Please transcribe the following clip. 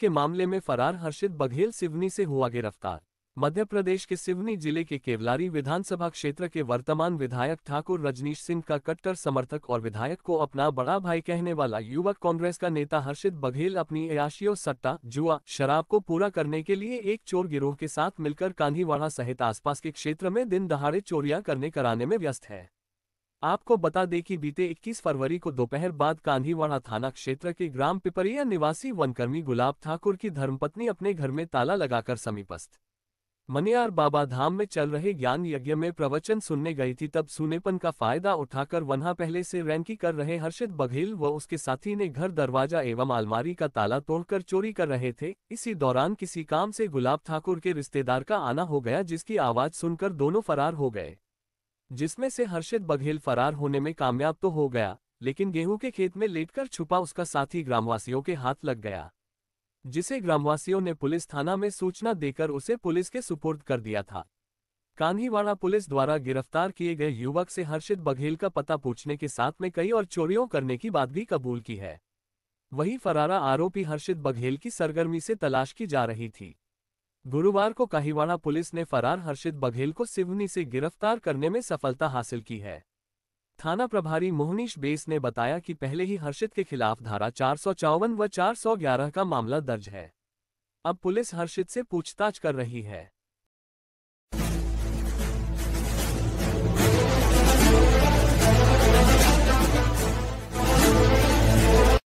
के मामले में फरार हर्षित बघेल सिवनी से हुआ गिरफ्तार मध्य प्रदेश के सिवनी जिले के केवलारी विधानसभा क्षेत्र के वर्तमान विधायक ठाकुर रजनीश सिंह का कट्टर समर्थक और विधायक को अपना बड़ा भाई कहने वाला युवक कांग्रेस का नेता हर्षित बघेल अपनी अयाशियों सट्टा जुआ शराब को पूरा करने के लिए एक चोर गिरोह के साथ मिलकर कांधीवाड़ा सहित आसपास के क्षेत्र में दिन दहाड़े चोरियां करने कराने में व्यस्त है आपको बता दें कि बीते 21 फरवरी को दोपहर बाद कांधीवाड़ा थाना क्षेत्र के ग्राम पिपरिया निवासी वनकर्मी गुलाब ठाकुर की धर्मपत्नी अपने घर में ताला लगाकर समीपस्थ मनियार बाबा धाम में चल रहे ज्ञान यज्ञ में प्रवचन सुनने गई थी तब सुनेपन का फायदा उठाकर वहां पहले से रैंकी कर रहे हर्षित बघेल व उसके साथी ने घर दरवाजा एवं अलमारी का ताला तोड़कर चोरी कर रहे थे इसी दौरान किसी काम से गुलाब ठाकुर के रिश्तेदार का आना हो गया जिसकी आवाज सुनकर दोनों फरार हो गए जिसमें से हर्षित बघेल फरार होने में कामयाब तो हो गया लेकिन गेहूं के खेत में लेटकर छुपा उसका साथी ग्रामवासियों के हाथ लग गया जिसे ग्रामवासियों ने पुलिस थाना में सूचना देकर उसे पुलिस के सुपुर्द कर दिया था कान्हीवाड़ा पुलिस द्वारा गिरफ्तार किए गए युवक से हर्षित बघेल का पता पूछने के साथ में कई और चोरियों करने की बात भी कबूल की है वहीं फरारा आरोपी हर्षित बघेल की सरगर्मी से तलाश की जा रही थी गुरुवार को काहीवाड़ा पुलिस ने फरार हर्षित बघेल को सिवनी से गिरफ्तार करने में सफलता हासिल की है थाना प्रभारी मोहनीश बेस ने बताया कि पहले ही हर्षित के खिलाफ धारा चार व चार का मामला दर्ज है अब पुलिस हर्षित से पूछताछ कर रही है